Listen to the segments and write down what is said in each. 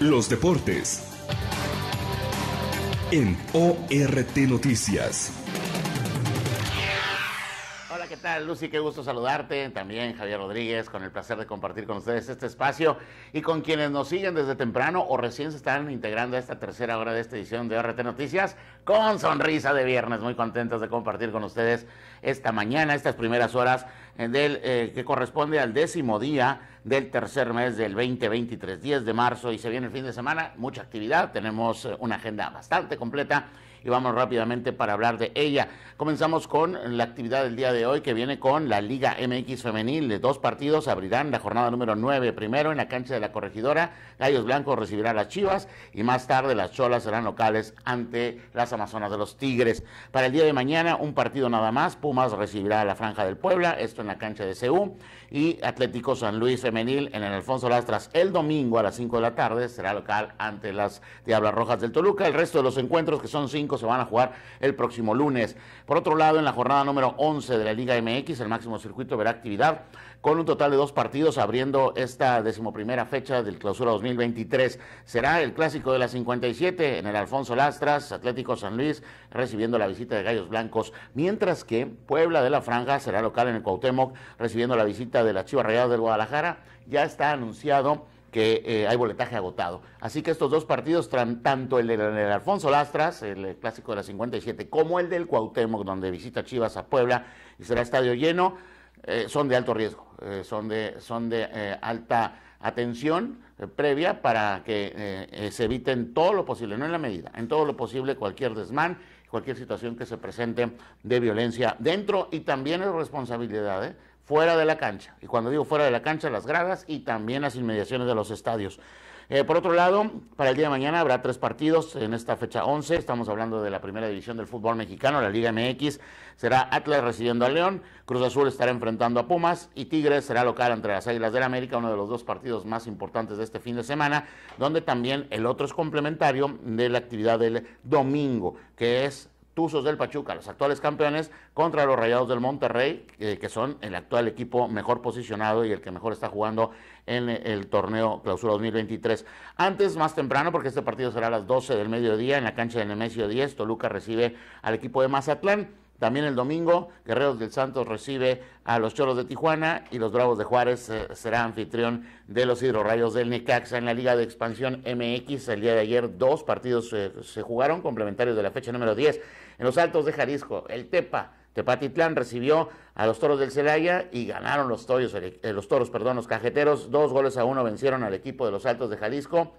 Los deportes. En ORT Noticias. Hola, ¿qué tal, Lucy? Qué gusto saludarte. También Javier Rodríguez, con el placer de compartir con ustedes este espacio y con quienes nos siguen desde temprano o recién se están integrando a esta tercera hora de esta edición de ORT Noticias con sonrisa de viernes. Muy contentos de compartir con ustedes esta mañana, estas primeras horas eh, del, eh, que corresponde al décimo día del tercer mes del 2023, 10 de marzo, y se viene el fin de semana, mucha actividad, tenemos eh, una agenda bastante completa y vamos rápidamente para hablar de ella. Comenzamos con la actividad del día de hoy que viene con la Liga MX Femenil. de Dos partidos abrirán la jornada número 9. Primero en la cancha de la corregidora, Gallos Blancos recibirá a las Chivas y más tarde las Cholas serán locales ante las Amazonas de los Tigres. Para el día de mañana un partido nada más, Pumas recibirá a la Franja del Puebla, esto en la cancha de CU y Atlético San Luis en el Alfonso Lastras el domingo a las 5 de la tarde. Será local ante las Diablas Rojas del Toluca. El resto de los encuentros, que son 5, se van a jugar el próximo lunes. Por otro lado, en la jornada número 11 de la Liga MX, el máximo circuito verá actividad con un total de dos partidos abriendo esta decimoprimera fecha del clausura 2023. Será el clásico de la 57 en el Alfonso Lastras, Atlético San Luis recibiendo la visita de Gallos Blancos, mientras que Puebla de la Franja será local en el Cuauhtémoc recibiendo la visita de la Chivas Real del Guadalajara ya está anunciado que eh, hay boletaje agotado. Así que estos dos partidos, tanto el del Alfonso Lastras, el clásico de la 57, como el del Cuauhtémoc, donde visita Chivas a Puebla y será estadio lleno, eh, son de alto riesgo, eh, son de, alta atención previa para que se eviten todo lo posible, no en la medida, en todo lo posible cualquier desmán, cualquier situación que se presente de violencia dentro y también es responsabilidad fuera de la cancha. Y cuando digo fuera de la cancha, las gradas y también las inmediaciones de los estadios. Eh, por otro lado, para el día de mañana habrá tres partidos en esta fecha 11. Estamos hablando de la primera división del fútbol mexicano, la Liga MX. Será Atlas recibiendo a León, Cruz Azul estará enfrentando a Pumas y Tigres será local entre las Águilas del América, uno de los dos partidos más importantes de este fin de semana, donde también el otro es complementario de la actividad del domingo, que es Tuzos del Pachuca, los actuales campeones, contra los Rayados del Monterrey, eh, que son el actual equipo mejor posicionado y el que mejor está jugando en eh, el torneo Clausura 2023. Antes, más temprano, porque este partido será a las 12 del mediodía en la cancha de Nemesio 10, Toluca recibe al equipo de Mazatlán. También el domingo, Guerreros del Santos recibe a los Choros de Tijuana y los Bravos de Juárez eh, será anfitrión de los Hidrorrayos del Necaxa en la Liga de Expansión MX. El día de ayer dos partidos eh, se jugaron complementarios de la fecha número 10. En los Altos de Jalisco, el Tepa Tepatitlán recibió a los toros del Celaya y ganaron los, toros, eh, los toros, perdón, los cajeteros. Dos goles a uno vencieron al equipo de los Altos de Jalisco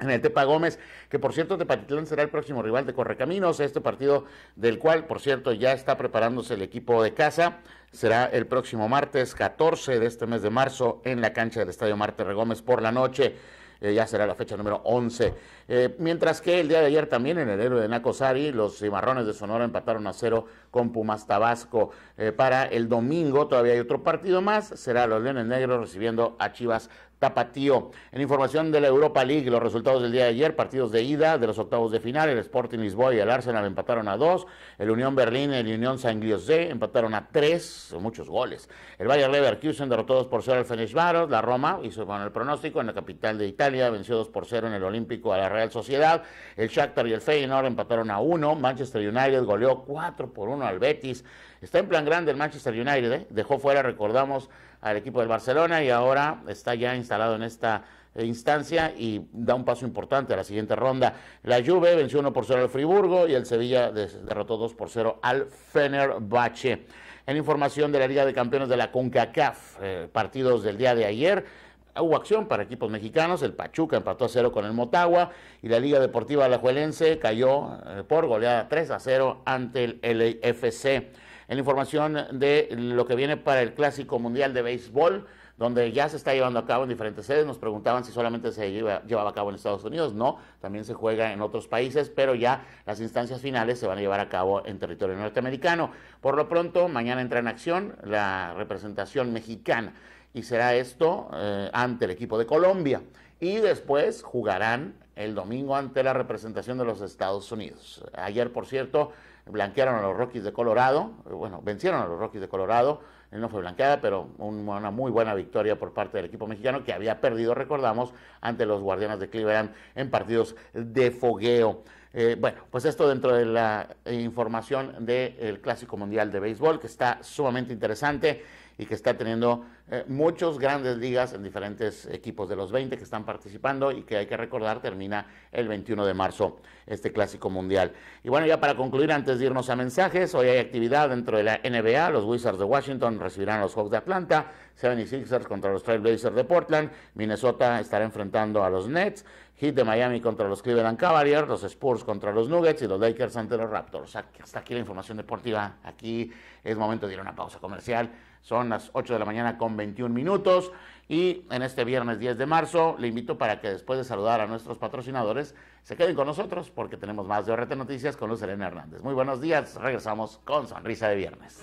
en el Tepa Gómez, que por cierto Tepatitlán será el próximo rival de Correcaminos, este partido del cual, por cierto, ya está preparándose el equipo de casa, será el próximo martes 14 de este mes de marzo en la cancha del Estadio Marte Gómez por la noche. Eh, ya será la fecha número 11. Eh, mientras que el día de ayer también en el héroe de Nacosari, los cimarrones de Sonora empataron a cero con Pumas Tabasco. Eh, para el domingo todavía hay otro partido más, será los Leones Negros recibiendo a Chivas Tapatío. En información de la Europa League, los resultados del día de ayer, partidos de ida de los octavos de final, el Sporting Lisboa y el Arsenal empataron a dos, el Unión Berlín y el Unión San empataron a tres, muchos goles. El Bayer Leverkusen derrotó dos por cero al Fenerbahce, la Roma hizo con el pronóstico en la capital de Italia, venció dos por cero en el Olímpico a la Real Sociedad, el Shakhtar y el Feyenoord empataron a uno, Manchester United goleó cuatro por uno al Betis. Está en plan grande el Manchester United, ¿eh? dejó fuera, recordamos, al equipo del Barcelona y ahora está ya instalado en esta eh, instancia y da un paso importante a la siguiente ronda. La Juve venció 1 por 0 al Friburgo y el Sevilla derrotó 2 por 0 al Fenerbahce. En información de la Liga de Campeones de la CONCACAF, eh, partidos del día de ayer, hubo acción para equipos mexicanos, el Pachuca empató a 0 con el Motagua y la Liga Deportiva Alajuelense cayó eh, por goleada 3 a 0 ante el LFC en la información de lo que viene para el Clásico Mundial de Béisbol, donde ya se está llevando a cabo en diferentes sedes. Nos preguntaban si solamente se llevaba a cabo en Estados Unidos. No, también se juega en otros países, pero ya las instancias finales se van a llevar a cabo en territorio norteamericano. Por lo pronto, mañana entra en acción la representación mexicana y será esto eh, ante el equipo de Colombia. Y después jugarán el domingo ante la representación de los Estados Unidos. Ayer, por cierto, blanquearon a los Rockies de Colorado, eh, bueno, vencieron a los Rockies de Colorado, no fue blanqueada, pero una muy buena victoria por parte del equipo mexicano que había perdido, recordamos, ante los Guardianes de Cleveland en partidos de fogueo. Eh, bueno, pues esto dentro de la eh, información del Clásico Mundial de Béisbol, que está sumamente interesante y que está teniendo muchas eh, muchos grandes ligas en diferentes equipos de los 20 que están participando y que hay que recordar termina el 21 de marzo este clásico mundial. Y bueno, ya para concluir, antes de irnos a mensajes, hoy hay actividad dentro de la NBA, los Wizards de Washington recibirán a los Hawks de Atlanta, 76ers contra los Trailblazers de Portland, Minnesota estará enfrentando a los Nets Heat de Miami contra los Cleveland Cavaliers, los Spurs contra los Nuggets y los Lakers ante los Raptors. Hasta aquí la información deportiva. Aquí es momento de ir a una pausa comercial. Son las 8 de la mañana con 21 minutos y en este viernes 10 de marzo le invito para que después de saludar a nuestros patrocinadores se queden con nosotros porque tenemos más de ORT Noticias con Luz Elena Hernández. Muy buenos días, regresamos con Sonrisa de Viernes.